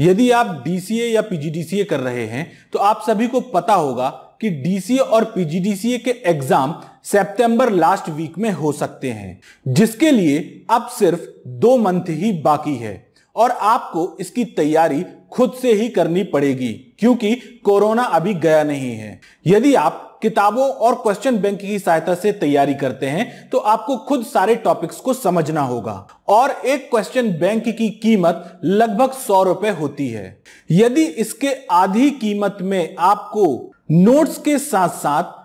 यदि आप डीसीए या पीजीडीसीए कर रहे हैं तो आप सभी को पता होगा कि डीसीए और पीजीडीसीए के एग्जाम सितंबर लास्ट वीक में हो सकते हैं जिसके लिए अब सिर्फ दो मंथ ही बाकी है और आपको इसकी तैयारी खुद से ही करनी पड़ेगी क्योंकि कोरोना अभी गया नहीं है यदि आप किताबों और क्वेश्चन बैंक की सहायता से तैयारी करते हैं तो आपको खुद सारे टॉपिक्स को समझना होगा और एक क्वेश्चन बैंक की कीमत लगभग सौ रुपए होती है यदि इसके आधी कीमत में आपको नोट्स के साथ साथ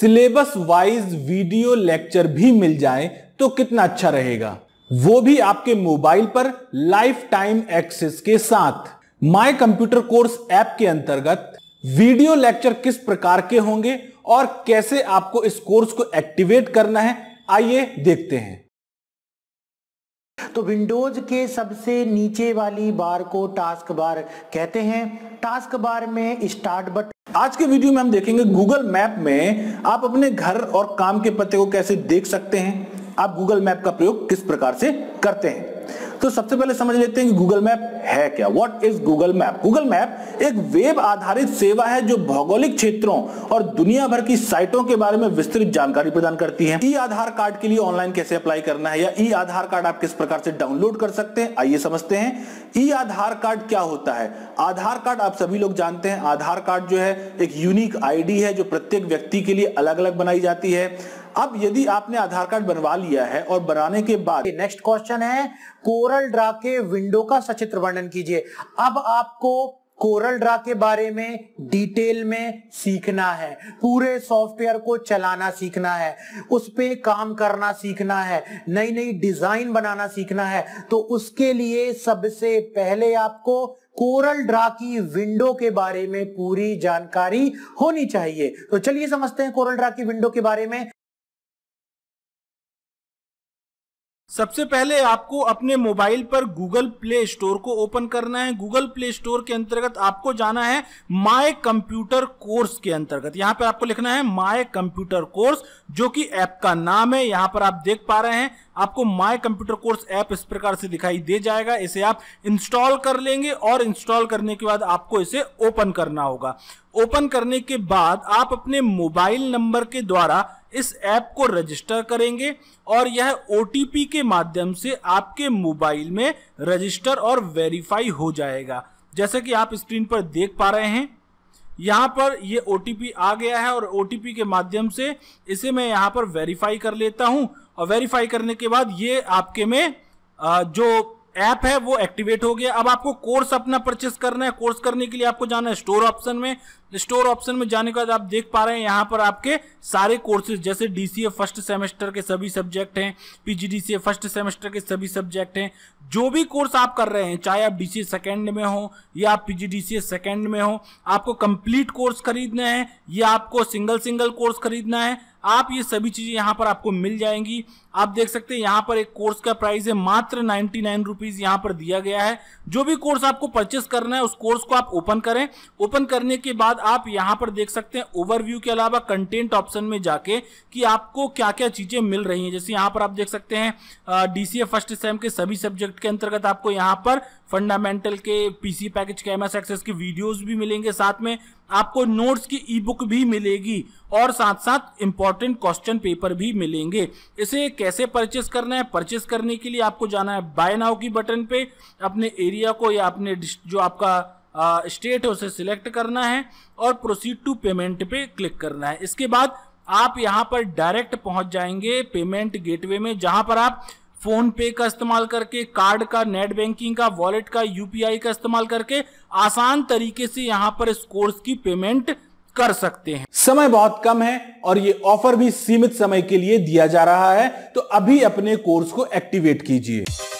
सिलेबस वाइज वीडियो लेक्चर भी मिल जाए तो कितना अच्छा रहेगा वो भी आपके मोबाइल पर लाइफ टाइम एक्सेस के साथ माई कंप्यूटर कोर्स ऐप के अंतर्गत वीडियो लेक्चर किस प्रकार के होंगे और कैसे आपको इस कोर्स को एक्टिवेट करना है आइए देखते हैं तो विंडोज के सबसे नीचे वाली बार को टास्क बार कहते हैं टास्क बार में स्टार्ट बटन आज के वीडियो में हम देखेंगे गूगल मैप में आप अपने घर और काम के पते को कैसे देख सकते हैं आप गूगल मैप का प्रयोग किस प्रकार से करते हैं तो सबसे पहले समझ लेते हैं कि गूगल मैप है क्या what is Google map Google map एक वेब आधारित सेवा है जो भौगोलिक क्षेत्रों और दुनिया भर की साइटों के बारे में विस्तृत जानकारी प्रदान करती है ई आधार कार्ड के लिए ऑनलाइन कैसे अप्लाई करना है या ई आधार कार्ड आप किस प्रकार से डाउनलोड कर सकते हैं आइए समझते हैं ई आधार कार्ड क्या होता है आधार कार्ड आप सभी लोग जानते हैं आधार कार्ड जो है एक यूनिक आईडी है जो प्रत्येक व्यक्ति के लिए अलग अलग बनाई जाती है अब यदि आपने आधार कार्ड बनवा लिया है और बनाने के बाद नेक्स्ट क्वेश्चन है कोरल ड्रा के विंडो का सचित्र वर्णन कीजिए अब आपको कोरल ड्रा के बारे में डिटेल में सीखना है पूरे सॉफ्टवेयर को चलाना सीखना है उस पर काम करना सीखना है नई नई डिजाइन बनाना सीखना है तो उसके लिए सबसे पहले आपको कोरल ड्रा की विंडो के बारे में पूरी जानकारी होनी चाहिए तो चलिए समझते हैं कोरल ड्रा की विंडो के बारे में सबसे पहले आपको अपने मोबाइल पर गूगल प्ले स्टोर को ओपन करना है गूगल प्ले स्टोर के अंतर्गत आपको जाना है माय कंप्यूटर कोर्स के अंतर्गत यहां पर आपको लिखना है माय कंप्यूटर कोर्स जो कि ऐप का नाम है यहां पर आप देख पा रहे हैं आपको माई कंप्यूटर कोर्स ऐप इस प्रकार से दिखाई दे जाएगा इसे आप इंस्टॉल कर लेंगे और इंस्टॉल करने के बाद आपको इसे ओपन करना होगा ओपन करने के बाद आप अपने मोबाइल नंबर के द्वारा इस ऐप को रजिस्टर करेंगे और यह ओ के माध्यम से आपके मोबाइल में रजिस्टर और वेरीफाई हो जाएगा जैसे कि आप स्क्रीन पर देख पा रहे हैं यहाँ पर ये ओ आ गया है और ओ के माध्यम से इसे मैं यहाँ पर वेरीफाई कर लेता हूँ और वेरीफाई करने के बाद ये आपके में जो ऐप है वो एक्टिवेट हो गया अब आपको कोर्स अपना परचेस करना है कोर्स करने के लिए आपको जाना है स्टोर ऑप्शन में स्टोर ऑप्शन में जाने के बाद आप देख पा रहे हैं यहाँ पर आपके सारे कोर्सेज जैसे डीसीए फर्स्ट सेमेस्टर के सभी सब्जेक्ट हैं पीजीडीसीए फर्स्ट सेमेस्टर के सभी सब्जेक्ट हैं जो भी कोर्स आप कर रहे हैं चाहे आप डीसीए सेकेंड में हो या आप पीजीडीसीए सेकेंड में हो आपको कंप्लीट कोर्स खरीदना है या आपको सिंगल सिंगल कोर्स खरीदना है आप ये सभी चीज़ें यहाँ पर आपको मिल जाएंगी आप देख सकते हैं यहाँ पर एक कोर्स का प्राइस है मात्र नाइनटी नाइन रुपीज़ यहाँ पर दिया गया है जो भी कोर्स आपको परचेस करना है उस कोर्स को आप ओपन करें ओपन करने के बाद आप यहाँ पर देख सकते हैं ओवरव्यू के अलावा कंटेंट ऑप्शन में जाके कि आपको क्या क्या चीज़ें मिल रही हैं जैसे यहाँ पर आप देख सकते हैं डीसीए फर्स्ट सेम के सभी सब्जेक्ट के अंतर्गत आपको यहाँ पर फंडामेंटल के पीसी पैकेज के एम एक्सेस की वीडियोस भी मिलेंगे साथ में आपको नोट्स की ई बुक भी मिलेगी और साथ साथ इंपॉर्टेंट क्वेश्चन पेपर भी मिलेंगे इसे कैसे परचेस करना है परचेस करने के लिए आपको जाना है बाय नाउ की बटन पे अपने एरिया को या अपने जो आपका स्टेट है उसे सिलेक्ट करना है और प्रोसीड टू पेमेंट पे क्लिक करना है इसके बाद आप यहाँ पर डायरेक्ट पहुंच जाएंगे पेमेंट गेटवे में जहां पर आप फोन पे का इस्तेमाल करके कार्ड का नेट बैंकिंग का वॉलेट का यूपीआई का इस्तेमाल करके आसान तरीके से यहाँ पर इस कोर्स की पेमेंट कर सकते हैं समय बहुत कम है और ये ऑफर भी सीमित समय के लिए दिया जा रहा है तो अभी अपने कोर्स को एक्टिवेट कीजिए